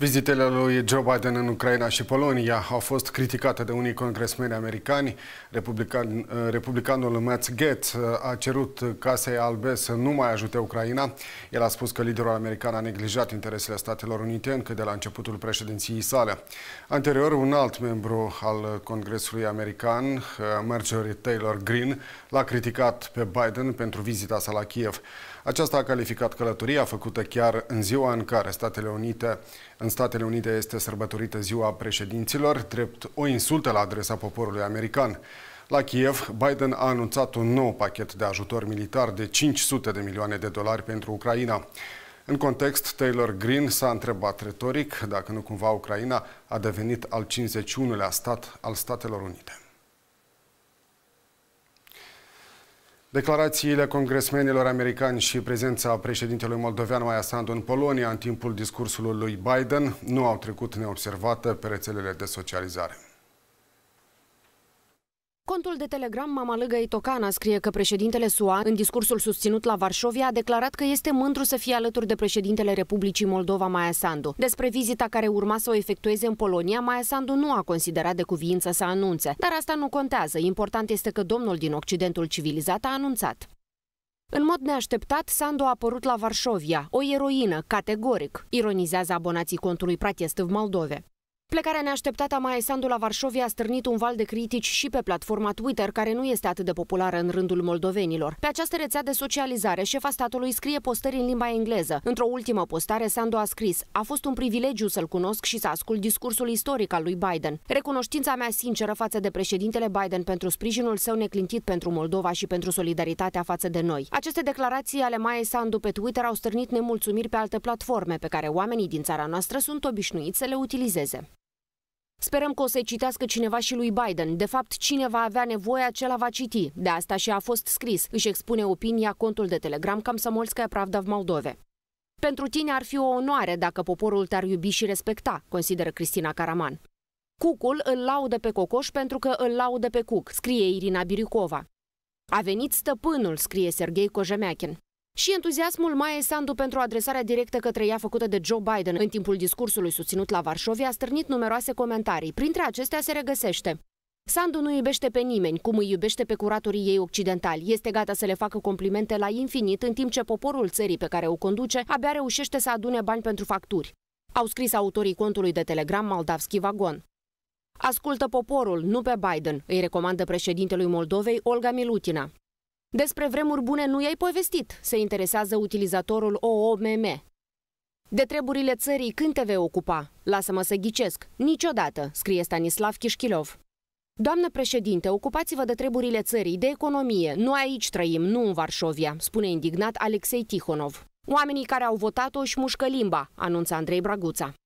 Vizitele lui Joe Biden în Ucraina și Polonia au fost criticate de unii congresmeni americani. Republican, uh, republicanul Matt Gaetz uh, a cerut Casei Albe să nu mai ajute Ucraina. El a spus că liderul american a neglijat interesele Statelor Unite încă de la începutul președinției sale. Anterior, un alt membru al Congresului American, uh, Marjorie Taylor Greene, l-a criticat pe Biden pentru vizita sa la Kiev. Aceasta a calificat călătoria făcută chiar în ziua în care Statele Unite, în Statele Unite este sărbătorită ziua președinților, drept o insultă la adresa poporului american. La Kiev, Biden a anunțat un nou pachet de ajutor militar de 500 de milioane de dolari pentru Ucraina. În context, Taylor Green s-a întrebat retoric dacă nu cumva Ucraina a devenit al 51-lea stat al Statelor Unite. Declarațiile congresmenilor americani și prezența președintelui moldovean Maia Sandu în Polonia în timpul discursului lui Biden nu au trecut neobservată pe rețelele de socializare. Contul de telegram Mama Lăgăi Tocana scrie că președintele SUA, în discursul susținut la Varșovia, a declarat că este mândru să fie alături de președintele Republicii Moldova Maia Sandu. Despre vizita care urma să o efectueze în Polonia, Maia Sandu nu a considerat de cuviință să anunțe. Dar asta nu contează. Important este că domnul din Occidentul civilizat a anunțat. În mod neașteptat, Sandu a apărut la Varșovia, o eroină, categoric, ironizează abonații contului în Moldove. Plecarea neașteptată a Maia Sandu la Varșovia a stârnit un val de critici și pe platforma Twitter, care nu este atât de populară în rândul moldovenilor. Pe această rețea de socializare, șefa statului scrie postări în limba engleză. Într-o ultimă postare, Sandu a scris A fost un privilegiu să-l cunosc și să ascult discursul istoric al lui Biden. Recunoștința mea sinceră față de președintele Biden pentru sprijinul său neclintit pentru Moldova și pentru solidaritatea față de noi. Aceste declarații ale Maia Sandu pe Twitter au stârnit nemulțumiri pe alte platforme pe care oamenii din țara noastră sunt obișnuiți să le utilizeze. Sperăm că o să-i citească cineva și lui Biden. De fapt, cine va avea nevoie, acela va citi. De asta și a fost scris. Își expune opinia contul de Telegram Camsamolskaya Pravda v Moldove. Pentru tine ar fi o onoare dacă poporul te-ar iubi și respecta, consideră Cristina Caraman. Cucul îl laudă pe Cocoș pentru că îl laudă pe Cuc, scrie Irina Biricova. A venit stăpânul, scrie Sergei Cojemeachin și entuziasmul Maie Sandu pentru adresarea directă către ea făcută de Joe Biden în timpul discursului susținut la Varșovia a stârnit numeroase comentarii. Printre acestea se regăsește. Sandu nu iubește pe nimeni, cum îi iubește pe curatorii ei occidentali. Este gata să le facă complimente la infinit, în timp ce poporul țării pe care o conduce abia reușește să adune bani pentru facturi. Au scris autorii contului de telegram Moldavski Vagon. Ascultă poporul, nu pe Biden, îi recomandă președintelui Moldovei Olga Milutina. Despre vremuri bune nu i-ai povestit, se interesează utilizatorul OOMM. De treburile țării când te vei ocupa? Lasă-mă să ghicesc. Niciodată, scrie Stanislav Chișchilov. Doamnă președinte, ocupați-vă de treburile țării, de economie. Nu aici trăim, nu în Varșovia, spune indignat Alexei Tihonov. Oamenii care au votat-o își mușcă limba, anunță Andrei Braguța.